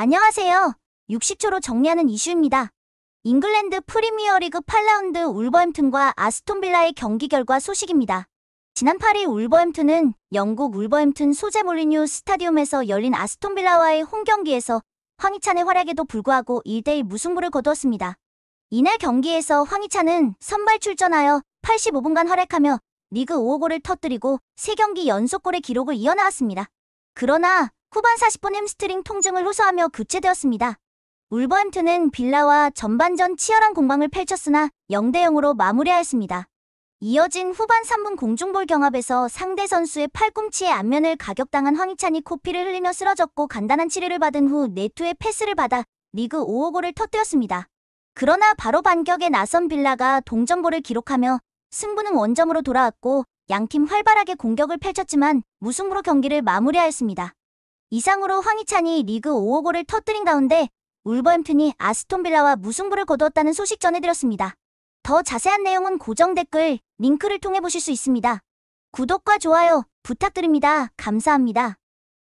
안녕하세요. 60초로 정리하는 이슈입니다. 잉글랜드 프리미어리그 8라운드 울버햄튼과 아스톤빌라의 경기 결과 소식입니다. 지난 8일 울버햄튼은 영국 울버햄튼 소재 몰리뉴 스타디움에서 열린 아스톤빌라와의 홈경기에서 황희찬의 활약에도 불구하고 1대1 무승부를 거두었습니다. 이날 경기에서 황희찬은 선발 출전하여 85분간 활약하며 리그 5호 골을 터뜨리고 3경기 연속골의 기록을 이어나왔습니다. 그러나 후반 40분 햄스트링 통증을 호소하며 교체되었습니다. 울버햄튼은 빌라와 전반전 치열한 공방을 펼쳤으나 0대 0으로 마무리하였습니다. 이어진 후반 3분 공중볼 경합에서 상대 선수의 팔꿈치의 안면을 가격당한 황희찬이 코피를 흘리며 쓰러졌고 간단한 치료를 받은 후 네투의 패스를 받아 리그 5호 골을 터뜨렸습니다. 그러나 바로 반격에 나선 빌라가 동점골을 기록하며 승부는 원점으로 돌아왔고 양팀 활발하게 공격을 펼쳤지만 무승부로 경기를 마무리하였습니다. 이상으로 황희찬이 리그 5호 골을 터뜨린 가운데 울버햄튼이 아스톤빌라와 무승부를 거두었다는 소식 전해드렸습니다. 더 자세한 내용은 고정 댓글 링크를 통해 보실 수 있습니다. 구독과 좋아요 부탁드립니다. 감사합니다.